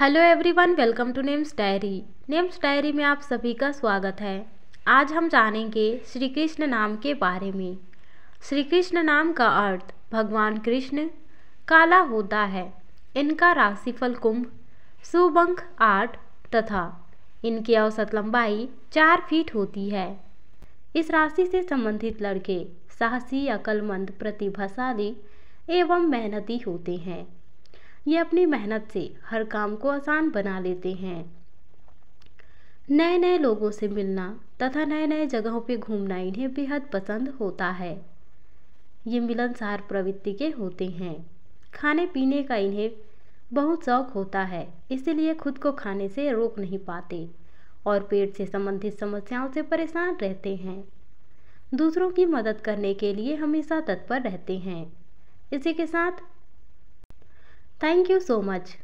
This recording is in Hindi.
Hello everyone welcome to Names Diary Names Diary में आप सभी का स्वागत है आज हम जानेंगे श्री कृष्ण नाम के बारे में श्री कृष्ण नाम का अर्थ भगवान कृष्ण काला होता है इनका राशिफल कुंभ सुबंक आठ तथा इनकी औसत लंबाई चार फीट होती है इस राशि से संबंधित लड़के साहसी अकलमंद प्रतिभाशाली एवं मेहनती होते हैं ये अपनी मेहनत से हर काम को आसान बना लेते हैं नए नए लोगों से मिलना तथा नए नए जगहों पर घूमना इन्हें बेहद पसंद होता है ये मिलनसार प्रवृत्ति के होते हैं खाने पीने का इन्हें बहुत शौक होता है इसलिए खुद को खाने से रोक नहीं पाते और पेट से संबंधित समस्याओं से परेशान रहते हैं दूसरों की मदद करने के लिए हमेशा तत्पर रहते हैं इसी के साथ Thank you so much.